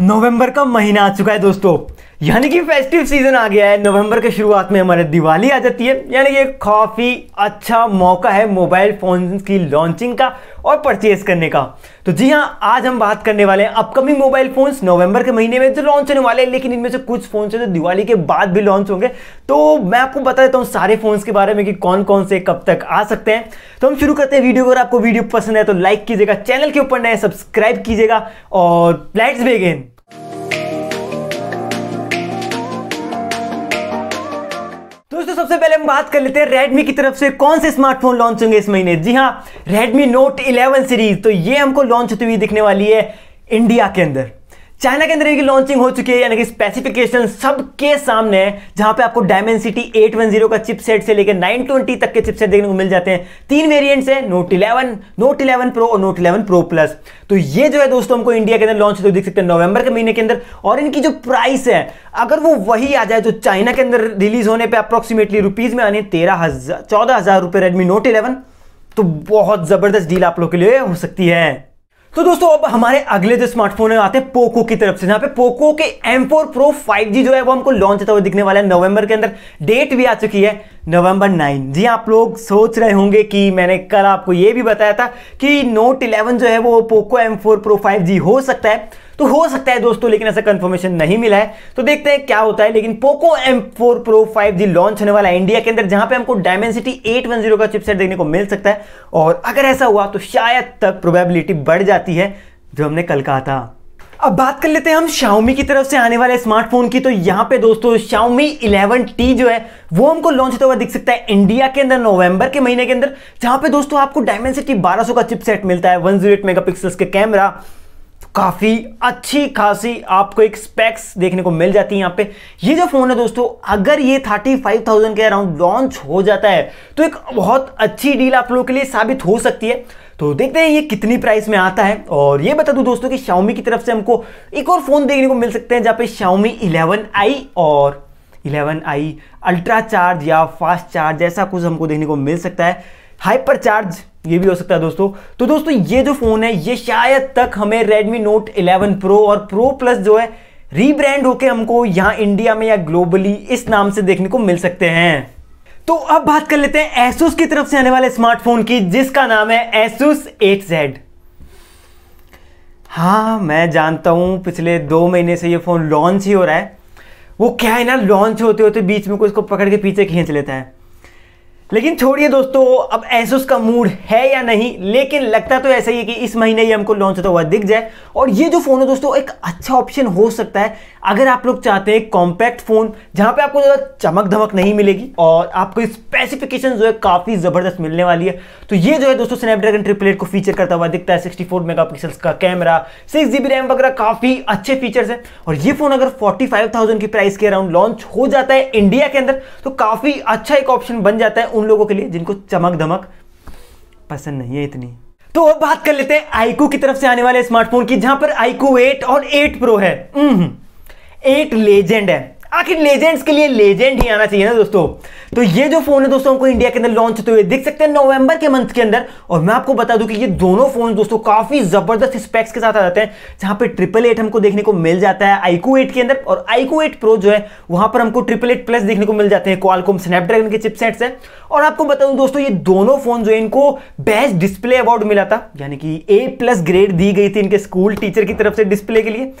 नवंबर का महीना आ चुका है दोस्तों यानी कि फेस्टिव सीजन आ गया है नवंबर के शुरुआत में हमारे दिवाली आ जाती है यानी कि काफ़ी अच्छा मौका है मोबाइल फोन की लॉन्चिंग का और परचेज करने का तो जी हाँ आज हम बात करने वाले हैं अपकमिंग मोबाइल फोन्स नवंबर के महीने में जो तो लॉन्च होने वाले हैं लेकिन इनमें से कुछ फोन है जो दिवाली के बाद भी लॉन्च होंगे तो मैं आपको बता देता हूँ सारे फोन्स के बारे में कि कौन कौन से कब तक आ सकते हैं तो हम शुरू करते हैं वीडियो अगर आपको वीडियो पसंद है तो लाइक कीजिएगा चैनल के ऊपर नए सब्सक्राइब कीजिएगा और लाइट्स बेगेन दोस्तों सबसे पहले हम बात कर लेते हैं Redmi की तरफ से कौन से स्मार्टफोन लॉन्च होंगे इस महीने जी हाँ Redmi Note 11 सीरीज तो ये हमको लॉन्च होती हुई दिखने वाली है इंडिया के अंदर चाइना के अंदर इनकी लॉन्चिंग हो चुकी है यानी कि स्पेसिफिकेशन सबके सामने है जहां पे आपको डायमेंसिटी 810 का चिपसेट से लेकर 920 तक के चिपसेट देखने को मिल जाते हैं तीन वेरिएंट्स हैं नोट 11, नोट 11 प्रो और नोट 11 प्रो प्लस तो ये जो है दोस्तों हमको इंडिया के अंदर लॉन्च होते तो सकते हैं नवंबर के महीने के अंदर और इनकी जो प्राइस है अगर वो वही आ जाए जो चाइना के अंदर रिलीज होने पर अप्रोक्सीमेटली रुपीज में आने तेरह हजार चौदह हजार रुपये रेडमी नोट इलेवन तो बहुत ज़बरदस्त डील आप लोग के लिए हो सकती है तो दोस्तों अब हमारे अगले जो स्मार्टफोन है आते हैं पोको की तरफ से जहां पे पोको के M4 Pro 5G जो है वो हमको लॉन्च होता हुआ दिखने वाला है नवंबर के अंदर डेट भी आ चुकी है नवंबर 9 जी हाँ, आप लोग सोच रहे होंगे कि मैंने कल आपको ये भी बताया था कि नोट 11 जो है वो पोको M4 Pro 5G हो सकता है तो हो सकता है दोस्तों लेकिन ऐसा कंफर्मेशन नहीं मिला है तो देखते हैं क्या होता है लेकिन Poco M four pro five G launch होने वाला है इंडिया के अंदर जहां पे हमको डायमेंसिटी एट वन जीरो का चिपसेट देखने को मिल सकता है और अगर ऐसा हुआ तो शायद तक प्रोबेबिलिटी बढ़ जाती है जो हमने कल कहा था अब बात कर लेते हैं हम शाओमी की तरफ से आने वाले स्मार्टफोन की तो यहाँ पे दोस्तों इलेवन टी जो है वो हमको लॉन्च होता हुआ दिख सकता है इंडिया के अंदर नवंबर के महीने के अंदर जहाँ पे दोस्तों आपको डायमेंसिटी 1200 का चिपसेट मिलता है 108 मेगापिक्सल्स के कैमरा काफ़ी अच्छी खासी आपको एक स्पेक्स देखने को मिल जाती है यहाँ पे ये जो फ़ोन है दोस्तों अगर ये 35,000 के अराउंड लॉन्च हो जाता है तो एक बहुत अच्छी डील आप लोगों के लिए साबित हो सकती है तो देखते हैं ये कितनी प्राइस में आता है और ये बता दूं दोस्तों कि शाओमी की तरफ से हमको एक और फ़ोन देखने को मिल सकते हैं जहाँ पे शाओमी 11i और 11i अल्ट्रा चार्ज या फास्ट चार्ज ऐसा कुछ हमको देखने को मिल सकता है हाइपर चार्ज ये भी हो सकता है दोस्तों तो दोस्तों ये जो फोन है ये शायद तक हमें Redmi Note 11 Pro और Pro Plus जो है रीब्रांड होकर हमको यहां इंडिया में या ग्लोबली इस नाम से देखने को मिल सकते हैं तो अब बात कर लेते हैं एसूस की तरफ से आने वाले स्मार्टफोन की जिसका नाम है एट 8Z हाँ मैं जानता हूं पिछले दो महीने से ये फ़ोन लॉन्च ही हो रहा है वो क्या है ना लॉन्च होते होते बीच में कोई इसको पकड़ के पीछे खींच लेता है लेकिन छोड़िए दोस्तों अब एसोस का मूड है या नहीं लेकिन लगता तो ऐसा ही है कि इस महीने ही हमको लॉन्च होता हुआ दिख जाए और ये जो फ़ोन है दोस्तों एक अच्छा ऑप्शन हो सकता है अगर आप लोग चाहते हैं कॉम्पैक्ट फ़ोन जहां पे आपको ज़्यादा चमक धमक नहीं मिलेगी और आपको स्पेसिफिकेशन जो है काफ़ी ज़बरदस्त मिलने वाली है तो ये जो है दोस्तों स्नैपड्रैगन ट्रिपलेट को फीचर करता हुआ दिखता है सिक्सटी फोर का कैमरा सिक्स जी रैम वगैरह काफ़ी अच्छे फीचर्स है और ये फ़ोन अगर फोर्टी की प्राइस के अराउंड लॉन्च हो जाता है इंडिया के अंदर तो काफ़ी अच्छा एक ऑप्शन बन जाता है उन लोगों के लिए जिनको चमक धमक पसंद नहीं है इतनी तो अब बात कर लेते हैं आईकू की तरफ से आने वाले स्मार्टफोन की जहां पर आईकू 8 और 8 प्रो है एट लेजेंड है आखिर लेजेंड्स के लिए लेजेंड ही आना चाहिए ना दोस्तों तो ये जो फोन है दोस्तों हमको इंडिया के अंदर लॉन्च होते हुए देख सकते हैं नवंबर के मंथ के अंदर और मैं आपको बता दूं कि ये दोनों फोन दोस्तों काफी जबरदस्त स्पेक्स के साथ आ जाते हैं जहां पे ट्रिपल एट हमको देखने को मिल जाता है आईकू एट के अंदर और आईकू एट प्रो जो है वहां पर हमको ट्रिपल एट प्लस देखने को मिल जाते हैं क्वालकोम स्नैपड्रैगन के चिपसेट है और आपको बता दूं दोस्तों ये दोनों फोन जो है इनको बेस्ट डिस्प्ले अवार्ड मिला था यानी कि ए प्लस ग्रेड दी गई थी इनके स्कूल टीचर की तरफ से डिस्प्ले के लिए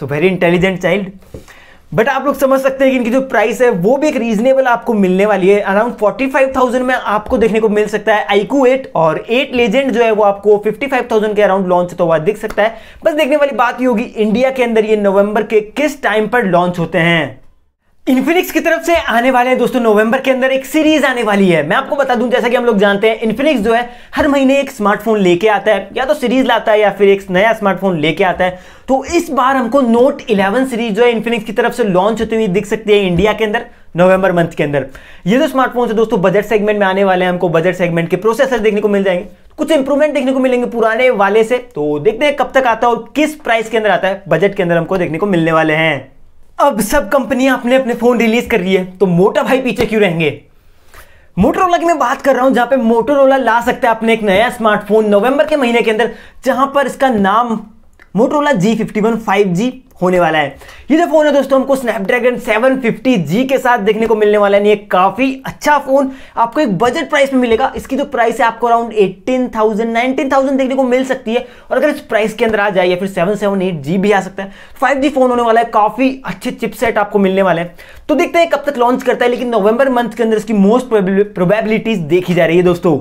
so very intelligent child but आप लोग समझ सकते हैं कि इनकी जो प्राइस है वो भी एक रीजनेबल आपको मिलने वाली है अराउंड 45,000 में आपको देखने को मिल सकता है आईकू 8 और 8 लेजेंड जो है वो आपको 55,000 के अराउंड लॉन्च होता हुआ दिख सकता है बस देखने वाली बात ये होगी इंडिया के अंदर ये नवंबर के किस टाइम पर लॉन्च होते हैं इन्फिनिक्स की तरफ से आने वाले दोस्तों नवंबर के अंदर एक सीरीज आने वाली है मैं आपको बता दूं जैसा कि हम लोग जानते हैं इन्फिनिक्स जो है हर महीने एक स्मार्टफोन लेके आता है या तो सीरीज लाता है या फिर एक नया स्मार्टफोन लेके आता है तो इस बार हमको नोट 11 सीरीज जो है इन्फिनिक्स की तरफ से लॉन्च होती हुई दिख सकती है इंडिया के अंदर नवंबर मंथ के अंदर ये जो स्मार्टफोन है दोस्तों बजट सेगमेंट में आने वाले हैं हमको बजट सेगमेंट के प्रोसेसर देखने को मिल जाएंगे कुछ इंप्रूवमेंट देखने को मिलेंगे पुराने वाले से तो देखते हैं कब तक आता है और किस प्राइस के अंदर आता है बजट के अंदर हमको देखने को मिलने वाले हैं अब सब कंपनियां अपने अपने फोन रिलीज कर रही है तो मोटा भाई पीछे क्यों रहेंगे मोटरोला की मैं बात कर रहा हूं जहां पे मोटरोला ला सकता है अपने एक नया स्मार्टफोन नवंबर के महीने के अंदर जहां पर इसका नाम Motorola G fifty one five G होने वाला है ये जो फोन है दोस्तों हमको स्नैपड्रैगन 750G के साथ देखने को मिलने वाला है ये काफी अच्छा फोन आपको एक बजट प्राइस में मिलेगा इसकी जो तो प्राइस है आपको अराउंड 18,000 19,000 देखने को मिल सकती है और अगर इस प्राइस के अंदर आ जाए या फिर 778G भी आ सकता है 5G फोन होने वाला है काफी अच्छे चिपसेट आपको मिलने वाले हैं तो देखते हैं कब तक लॉन्च करता है लेकिन नवंबर मंथ के अंदर इसकी मोस्ट प्रोबेबिलिटीज देखी जा रही है दोस्तों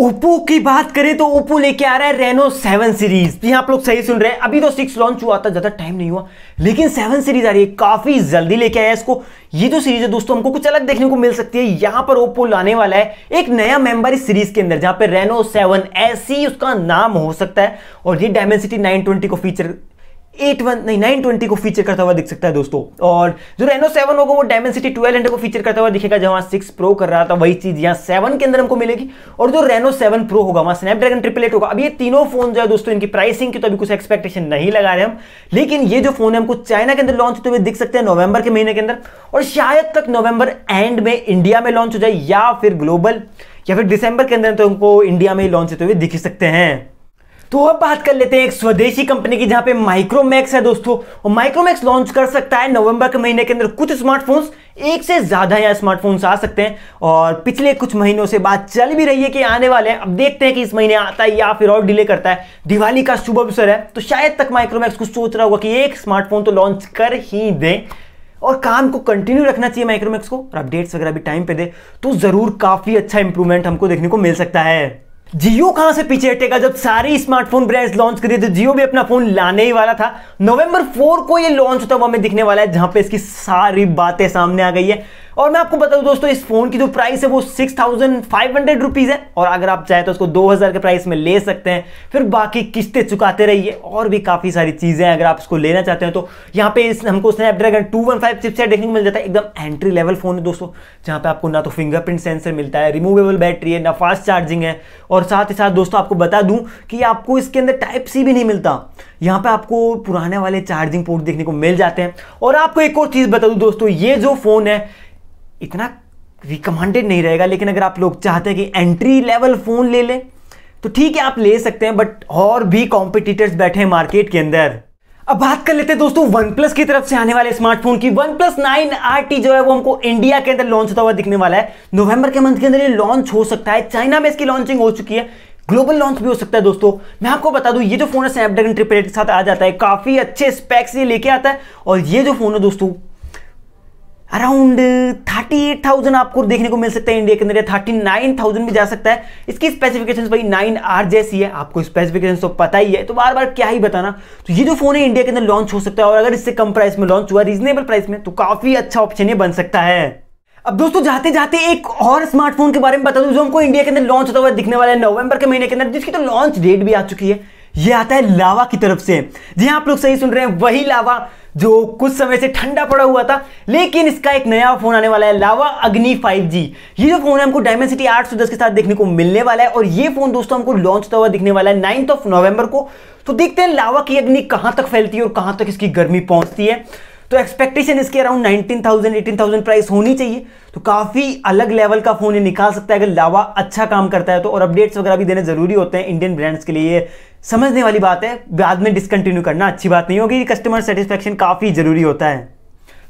ओप्पो की बात करें तो ओप्पो लेके आ रहा है रेनो सेवन सीरीज जी आप लोग सही सुन रहे हैं अभी तो सिक्स लॉन्च हुआ था ज़्यादा टाइम नहीं हुआ लेकिन सेवन सीरीज आ रही है काफ़ी जल्दी लेके आया इसको ये जो सीरीज है दोस्तों हमको कुछ अलग देखने को मिल सकती है यहां पर ओप्पो लाने वाला है एक नया मेंबर इस सीरीज के अंदर जहां पर रेनो सेवन ऐसी उसका नाम हो सकता है और ये डायमेंसिटी नाइन को फीचर एट वन नहीं नाइन ट्वेंटी को फीचर करता हुआ दिख सकता है दोस्तों और जो रेनो सेवन होगा वो डायमेंसिटी ट्वेल्व हंड्रेड को फीचर करता हुआ दिखेगा जहां सिक्स प्रो कर रहा था वही चीज यहाँ सेवन के अंदर हमको मिलेगी और जो रेनो सेवन प्रो होगा वहां स्नैपड्रैगन ट्रिपल एट होगा अब ये तीनों फोन जो है दोस्तों इनकी प्राइसिंग की तो अभी कुछ एक्सपेक्टेशन नहीं लगा रहे हम लेकिन ये जो फोन है हमको चाइना के अंदर लॉन्च होते हुए दिख सकते हैं नवंबर के महीने के अंदर और शायद तक नवंबर एंड में इंडिया में लॉन्च हो जाए या फिर ग्लोबल या फिर दिसंबर के अंदर तो हमको इंडिया में लॉन्च होते हुए दिख सकते हैं तो अब बात कर लेते हैं एक स्वदेशी कंपनी की जहां पे माइक्रोमैक्स है दोस्तों और माइक्रोमैक्स लॉन्च कर सकता है नवंबर के महीने के अंदर कुछ स्मार्टफोन्स एक से ज्यादा यहाँ स्मार्टफोन्स आ सकते हैं और पिछले कुछ महीनों से बात चल भी रही है कि आने वाले हैं अब देखते हैं कि इस महीने आता है या फिर और डिले करता है दिवाली का शुभ अवसर है तो शायद तक माइक्रोमैक्स कुछ सोच रहा होगा कि एक स्मार्टफोन तो लॉन्च कर ही दे और काम को कंटिन्यू रखना चाहिए माइक्रोमैक्स को और अपडेट्स वगैरह भी टाइम पे दे तो ज़रूर काफ़ी अच्छा इंप्रूवमेंट हमको देखने को मिल सकता है जियो कहां से पीछे हटेगा जब सारे स्मार्टफोन ब्रांड्स लॉन्च करिए तो जियो भी अपना फोन लाने ही वाला था नवंबर फोर को ये लॉन्च होता हुआ हमें दिखने वाला है जहां पे इसकी सारी बातें सामने आ गई है और मैं आपको बता दोस्तों इस फोन की जो प्राइस है वो six thousand five hundred rupees है और अगर आप चाहें तो उसको दो हजार के प्राइस में ले सकते हैं फिर बाकी किस्तें चुकाते रहिए और भी काफी सारी चीजें अगर आप इसको लेना चाहते हैं तो यहाँ पे इस हमको Snapdragon two one five chip देखने को मिल जाता है एकदम एंट्री लेवल फोन है दोस्तों जहाँ पे आपको ना तो फिंगरप्रिंट सेंसर मिलता है रिमूवेबल बैटरी है ना फास्ट चार्जिंग है और साथ ही साथ दोस्तों आपको बता दूं कि आपको इसके अंदर टाइप सी भी नहीं मिलता यहाँ पे आपको पुराने वाले चार्जिंग पोर्ट देखने को मिल जाते हैं और आपको एक और चीज़ बता दूँ दोस्तों ये जो फ़ोन है इतना रिकमेंडेड नहीं रहेगा लेकिन अगर आप लोग चाहते हैं कि एंट्री लेवल फ़ोन ले लें तो ठीक है आप ले सकते हैं बट और भी कॉम्पिटिटर्स बैठे हैं मार्केट के अंदर अब बात कर लेते हैं दोस्तों वन प्लस की तरफ से आने वाले स्मार्टफोन की OnePlus nine R T जो है वो हमको इंडिया के अंदर लॉन्च होता हुआ दिखने वाला है नवंबर के मंथ के अंदर ये लॉन्च हो सकता है चाइना में इसकी लॉन्चिंग हो चुकी है ग्लोबल लॉन्च भी हो सकता है दोस्तों मैं आपको बता दूं ये जो फोन है स्नैपड्रैगन ट्रिपल के साथ आ जाता है काफी अच्छे स्पेक्स ये लेके आता है और ये जो फोन है दोस्तों अराउंड 38,000 uh, आपको देखने को मिल सकता है इंडिया के अंदर थर्टी नाइन थाउजेंड भी जा सकता है इसकी स्पेसिफिकेशन भाई नाइन आर जैसी है आपको स्पेसिफिकेशन तो पता ही है तो बार बार क्या ही बताना तो ये जो फोन है इंडिया के अंदर लॉन्च हो सकता है और अगर इससे कम प्राइस में लॉन्च हुआ रीजनेबल प्राइस में तो काफी अच्छा ऑप्शन ये बन सकता है अब दोस्तों जाते जाते एक और स्मार्टफोन के बारे में बता दूं जो हमको इंडिया के अंदर लॉन्च होता हुआ दिखने वाला है नवंबर के महीने के अंदर जिसकी तो लॉन्च डेट भी आ चुकी है ये आता है लावा की तरफ से जी हाँ, आप लोग सही सुन रहे हैं वही लावा जो कुछ समय से ठंडा पड़ा हुआ था लेकिन इसका एक नया फोन आने वाला है लावा अग्नि 5G ये जो फोन है हमको डायमेंसिटी 810 के साथ देखने को मिलने वाला है और ये फोन दोस्तों हमको लॉन्च होता हुआ दिखने वाला है नाइन्थ ऑफ नवंबर को तो देखते हैं लावा की अग्नि कहां तक फैलती है और कहां तक इसकी गर्मी पहुंचती है तो एक्सपेक्टेशन इसके अराउंड 19,000 18,000 प्राइस होनी चाहिए तो काफ़ी अलग लेवल का फ़ोन ये निकाल सकता है अगर लावा अच्छा काम करता है तो और अपडेट्स वगैरह भी देने ज़रूरी होते हैं इंडियन ब्रांड्स के लिए समझने वाली बात है बाद में डिसकंटिन्यू करना अच्छी बात नहीं होगी कस्टमर सेटिस्फेक्शन काफ़ी ज़रूरी होता है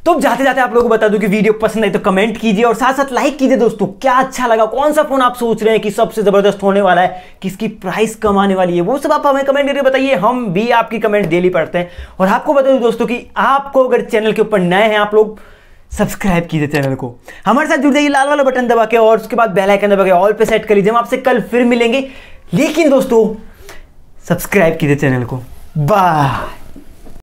तो जाते जाते आप लोगों को बता दूं कि वीडियो पसंद आई तो कमेंट कीजिए और साथ साथ लाइक कीजिए दोस्तों क्या अच्छा लगा कौन सा फोन आप सोच रहे हैं कि सबसे जबरदस्त होने वाला है किसकी प्राइस कम आने वाली है वो सब आप हमें कमेंट करके बताइए हम भी आपकी कमेंट डेली पढ़ते हैं और आपको बता दूं दोस्तों कि आपको अगर चैनल के ऊपर नए हैं आप लोग सब्सक्राइब कीजिए चैनल को हमारे साथ जुड़ जाइए लाल वाला बटन दबा के और उसके बाद बेल आइकन दबा के ऑल पे सेट कर लीजिए हम आपसे कल फिर मिलेंगे लेकिन दोस्तों सब्सक्राइब कीजिए चैनल को बाय